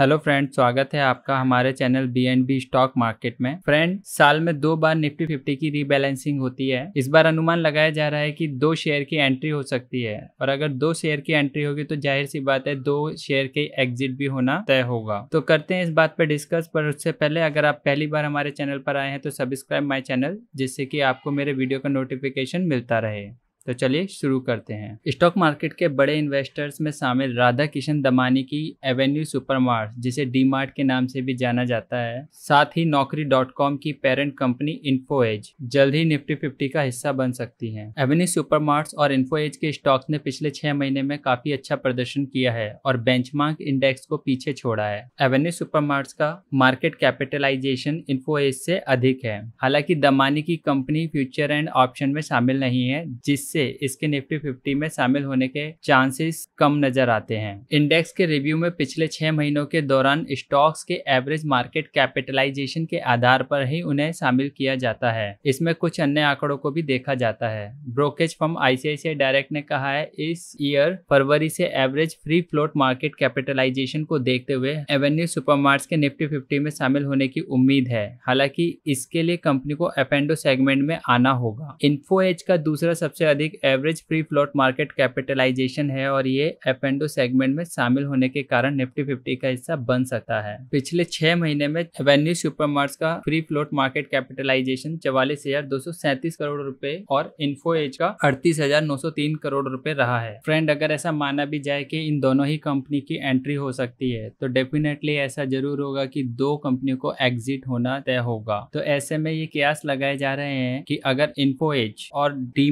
hello friend स्वागत है आपका हमारे channel B and B stock market में फ्रेंड साल में दो बार निफ्टी फिफ्टी की रीबैलेंसिंग होती है इस बार अनुमान लगाया जा रहा है कि दो शेयर की एंट्री हो सकती है और अगर दो शेयर की एंट्री होगी तो जाहिर सी बात है दो शेयर के एग्जिट भी होना तय होगा तो करते हैं इस बात पर डिस्कस पर उससे पहले अगर आप पहली बार हमारे चैनल पर आए हैं तो सब्सक्राइब माई चैनल जिससे की आपको मेरे वीडियो का नोटिफिकेशन मिलता रहे तो चलिए शुरू करते हैं स्टॉक मार्केट के बड़े इन्वेस्टर्स में शामिल राधा किशन दमानी की एवेन्यू सुपरमार्ट जिसे डी मार्ट के नाम से भी जाना जाता है साथ ही नौकरी डॉट कॉम की पेरेंट कंपनी इन्फोएज जल्द ही निफ्टी फिफ्टी का हिस्सा बन सकती है एवेन्यू सुपर और इन्फोएज के स्टॉक्स ने पिछले छह महीने में काफी अच्छा प्रदर्शन किया है और बेंच इंडेक्स को पीछे छोड़ा है एवेन्यू सुपर का मार्केट कैपिटलाइजेशन एज से अधिक है हालांकि दमानी की कंपनी फ्यूचर एंड ऑप्शन में शामिल नहीं है जिससे से इसके निफ्टी फिफ्टी में शामिल होने के चांसेस कम नजर आते हैं इंडेक्स के रिव्यू में पिछले छह महीनों के दौरान स्टॉक्स के एवरेज मार्केट कैपिटलाइजेशन के आधार पर ही उन्हें शामिल किया जाता है इसमें कुछ अन्य आंकड़ों को भी देखा जाता है ब्रोकेज फॉर्म आईसीआईसीआई डायरेक्ट ने कहा है इस ईयर फरवरी से average free float market capitalization को देखते हुए एवेन्यू सुपर के निफ्टी फिफ्टी में शामिल होने की उम्मीद है हालांकि इसके लिए कंपनी को एपेंडो सेगमेंट में आना होगा इन्फो एज का दूसरा सबसे अधिक अधिक average free float market capitalization है और ये एपेंडो सेगमेंट में शामिल होने के कारण निफ्टी फिफ्टी का हिस्सा बन सकता है पिछले छह महीने में एवेन्यू सुपर का प्री फ्लोट मार्केट कैपिटलाइजेशन चवालीस हजार दो सौ सैंतीस करोड़ रूपए और इन्फो एज का अड़तीस हजार नौ सौ तीन करोड़ रूपए रहा है फ्रेंड अगर ऐसा माना भी जाए की इन दोनों ही कंपनी की एंट्री हो सकती है तो डेफिनेटली ऐसा जरूर होगा की दो कंपनियों को एग्जिट होना तय होगा तो ऐसे में ये कयास लगाए जा रहे हैं कि अगर इन्फो एज और डी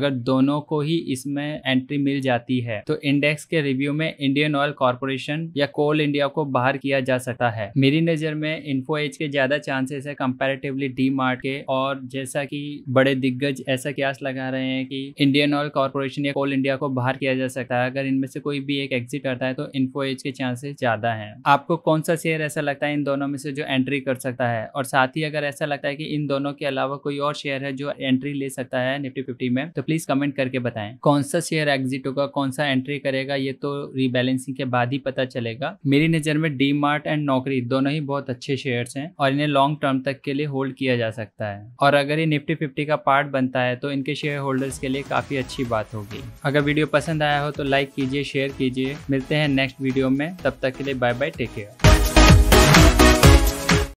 अगर दोनों को ही इसमें एंट्री मिल जाती है तो इंडेक्स के रिव्यू में इंडियन ऑयल कॉरपोरेशन या कोल इंडिया को बाहर किया जा सकता है मेरी नजर में इन्फो एज के ज्यादा चांसेस है कंपेरेटिवली डी मार्ट के और जैसा की बड़े दिग्गज ऐसा क्यास लगा रहे हैं की इंडियन ऑयल कॉरपोरेशन या कोल इंडिया को बाहर किया जा सकता है अगर इनमें से कोई भी एक एग्जिट करता है तो इन्फो एज के चांसेस ज्यादा है आपको कौन सा शेयर ऐसा लगता है इन दोनों में से जो एंट्री कर सकता है और साथ ही अगर ऐसा लगता है कि इन दोनों के अलावा कोई और शेयर है जो एंट्री ले सकता है निफ्टी फिफ्टी में तो प्लीज प्लीज कमेंट करके बताएं कौन सा शेयर एग्जिट होगा कौन सा एंट्री करेगा ये तो रीबैलेंसिंग के बाद ही पता चलेगा मेरी नजर में डी मार्ट एंड नौकरी दोनों ही बहुत अच्छे शेयर हैं और इन्हें लॉन्ग टर्म तक के लिए होल्ड किया जा सकता है और अगर ये निफ्टी फिफ्टी का पार्ट बनता है तो इनके शेयर होल्डर्स के लिए काफी अच्छी बात होगी अगर वीडियो पसंद आया हो तो लाइक कीजिए शेयर कीजिए मिलते हैं नेक्स्ट वीडियो में तब तक के लिए बाय बाय टेक केयर